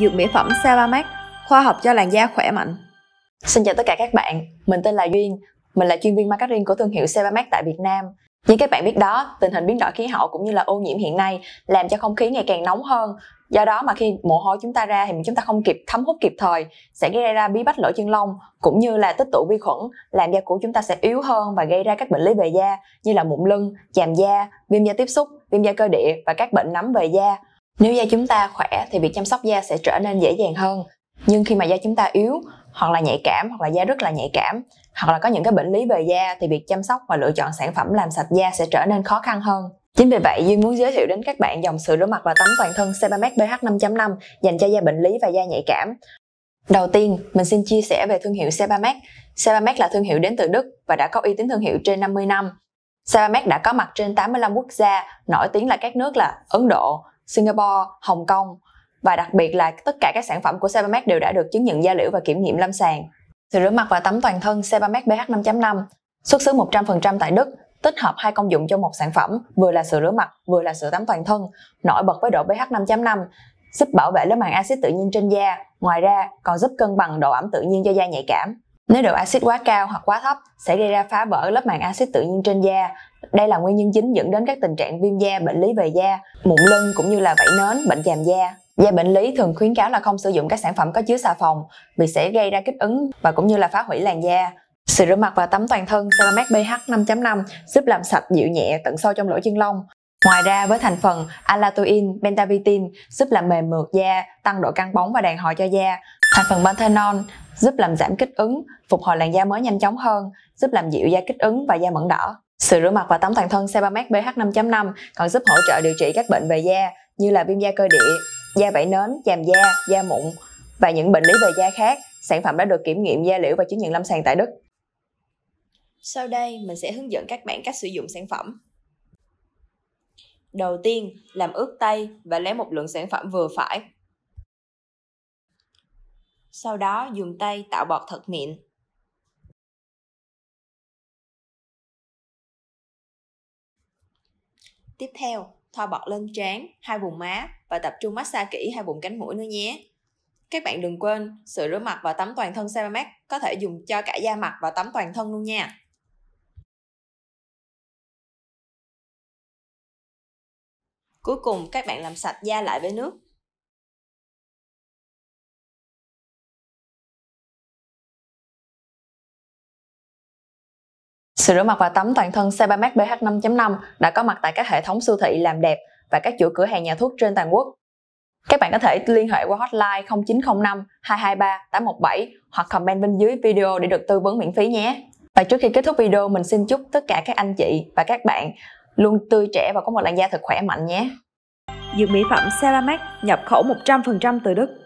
dược mỹ phẩm Savamax, khoa học cho làn da khỏe mạnh. Xin chào tất cả các bạn, mình tên là Duyên, mình là chuyên viên marketing của thương hiệu Savamax tại Việt Nam. Như các bạn biết đó, tình hình biến đổi khí hậu cũng như là ô nhiễm hiện nay làm cho không khí ngày càng nóng hơn. Do đó mà khi mồ hôi chúng ta ra thì chúng ta không kịp thấm hút kịp thời sẽ gây ra bí bách lỗ chân lông cũng như là tích tụ vi khuẩn làm da của chúng ta sẽ yếu hơn và gây ra các bệnh lý về da như là mụn lưng, chàm da, viêm da tiếp xúc, viêm da cơ địa và các bệnh nấm về da nếu da chúng ta khỏe thì việc chăm sóc da sẽ trở nên dễ dàng hơn. Nhưng khi mà da chúng ta yếu hoặc là nhạy cảm hoặc là da rất là nhạy cảm hoặc là có những cái bệnh lý về da thì việc chăm sóc và lựa chọn sản phẩm làm sạch da sẽ trở nên khó khăn hơn. Chính vì vậy, duy muốn giới thiệu đến các bạn dòng sữa rửa mặt và tắm toàn thân Sebamax BH 5.5 dành cho da bệnh lý và da nhạy cảm. Đầu tiên, mình xin chia sẻ về thương hiệu Sebamax. Sebamax là thương hiệu đến từ Đức và đã có uy tín thương hiệu trên 50 năm. Sebamax đã có mặt trên 85 quốc gia, nổi tiếng là các nước là Ấn Độ, Singapore, Hồng Kông và đặc biệt là tất cả các sản phẩm của Sebamed đều đã được chứng nhận gia liễu và kiểm nghiệm lâm sàng. Sự rửa mặt và tắm toàn thân Sebamed pH 5.5 xuất xứ 100% tại Đức, tích hợp hai công dụng cho một sản phẩm, vừa là sữa rửa mặt, vừa là sữa tắm toàn thân, nổi bật với độ pH 5.5, giúp bảo vệ lớp màng axit tự nhiên trên da, ngoài ra còn giúp cân bằng độ ẩm tự nhiên cho da nhạy cảm. Nếu độ axit quá cao hoặc quá thấp sẽ gây ra phá vỡ lớp màng axit tự nhiên trên da. Đây là nguyên nhân chính dẫn đến các tình trạng viêm da, bệnh lý về da, mụn lưng cũng như là vảy nến, bệnh chàm da. Da bệnh lý thường khuyến cáo là không sử dụng các sản phẩm có chứa xà phòng vì sẽ gây ra kích ứng và cũng như là phá hủy làn da. Sự rửa mặt và tắm toàn thân Ceramac pH 5.5 giúp làm sạch dịu nhẹ tận sâu trong lỗ chân lông. Ngoài ra với thành phần allantoin, bentavitin giúp làm mềm mượt da, tăng độ căng bóng và đàn hồi cho da. Thành phần panthenol giúp làm giảm kích ứng, phục hồi làn da mới nhanh chóng hơn, giúp làm dịu da kích ứng và da mẩn đỏ. Sự rửa mặt và tắm toàn thân Sebamax BH 5.5 còn giúp hỗ trợ điều trị các bệnh về da như là viêm da cơ địa, da vảy nến, chàm da, da mụn và những bệnh lý về da khác. Sản phẩm đã được kiểm nghiệm da liễu và chứng nhận lâm sàng tại Đức. Sau đây, mình sẽ hướng dẫn các bạn cách sử dụng sản phẩm. Đầu tiên, làm ướt tay và lấy một lượng sản phẩm vừa phải sau đó dùng tay tạo bọt thật mịn. Tiếp theo, thoa bọt lên trán, hai vùng má và tập trung massage kỹ hai vùng cánh mũi nữa nhé. Các bạn đừng quên, sữa rửa mặt và tắm toàn thân Ceramac có thể dùng cho cả da mặt và tắm toàn thân luôn nha. Cuối cùng, các bạn làm sạch da lại với nước Sự rửa mặt và tắm toàn thân Sebamax BH 5.5 đã có mặt tại các hệ thống siêu thị làm đẹp và các chuỗi cửa hàng nhà thuốc trên toàn quốc. Các bạn có thể liên hệ qua hotline 0905 223 817 hoặc comment bên dưới video để được tư vấn miễn phí nhé. Và trước khi kết thúc video, mình xin chúc tất cả các anh chị và các bạn luôn tươi trẻ và có một làn da thật khỏe mạnh nhé. Dược mỹ phẩm Ceramac nhập khẩu 100% từ Đức.